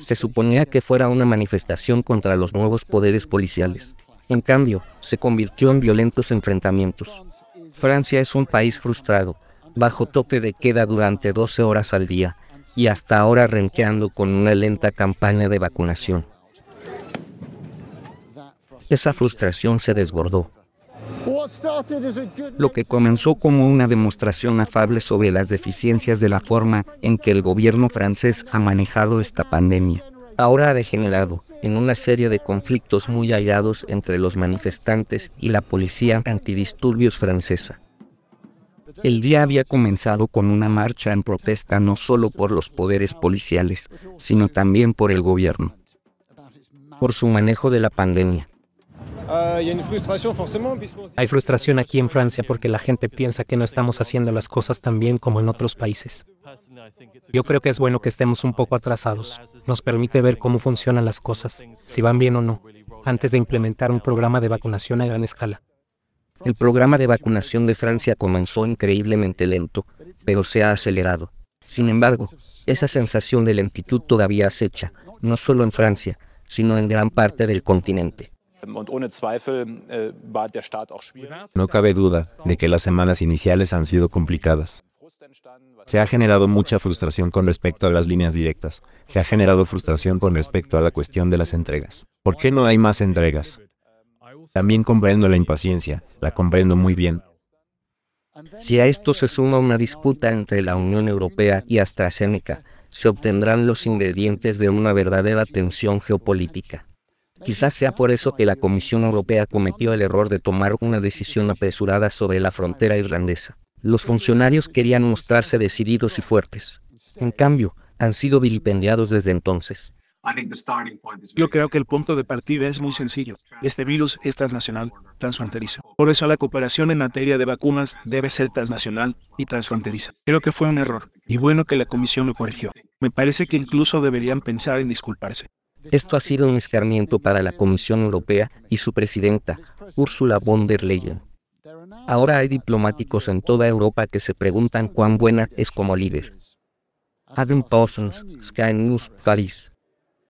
Se suponía que fuera una manifestación contra los nuevos poderes policiales. En cambio, se convirtió en violentos enfrentamientos. Francia es un país frustrado, bajo toque de queda durante 12 horas al día, y hasta ahora renqueando con una lenta campaña de vacunación. Esa frustración se desbordó, lo que comenzó como una demostración afable sobre las deficiencias de la forma en que el gobierno francés ha manejado esta pandemia, ahora ha degenerado en una serie de conflictos muy hallados entre los manifestantes y la policía antidisturbios francesa. El día había comenzado con una marcha en protesta no solo por los poderes policiales, sino también por el gobierno, por su manejo de la pandemia. Ah, Hay frustración aquí en Francia porque la gente piensa que no estamos haciendo las cosas tan bien como en otros países. Yo creo que es bueno que estemos un poco atrasados. Nos permite ver cómo funcionan las cosas, si van bien o no, antes de implementar un programa de vacunación a gran escala. El programa de vacunación de Francia comenzó increíblemente lento, pero se ha acelerado. Sin embargo, esa sensación de lentitud todavía acecha, no solo en Francia, sino en gran parte del continente. Ähm, äh, no cabe duda de que las semanas iniciales han sido complicadas. Se ha generado mucha frustración con respecto a las líneas directas. Se ha generado frustración con respecto a la cuestión de las entregas. ¿Por qué no hay más entregas? También comprendo la impaciencia, la comprendo muy bien. Si a esto se suma una disputa entre la Unión Europea y AstraZeneca, se obtendrán los ingredientes de una verdadera tensión geopolítica. Quizás sea por eso que la Comisión Europea cometió el error de tomar una decisión apresurada sobre la frontera irlandesa. Los funcionarios querían mostrarse decididos y fuertes. En cambio, han sido vilipendiados desde entonces. Yo creo que el punto de partida es muy sencillo. Este virus es transnacional, transfronterizo. Por eso la cooperación en materia de vacunas debe ser transnacional y transfronteriza. Creo que fue un error, y bueno que la Comisión lo corrigió. Me parece que incluso deberían pensar en disculparse. Esto ha sido un escarmiento para la Comisión Europea y su presidenta, Ursula von der Leyen. Ahora hay diplomáticos en toda Europa que se preguntan cuán buena es como líder. Adam Parsons, Sky News, París.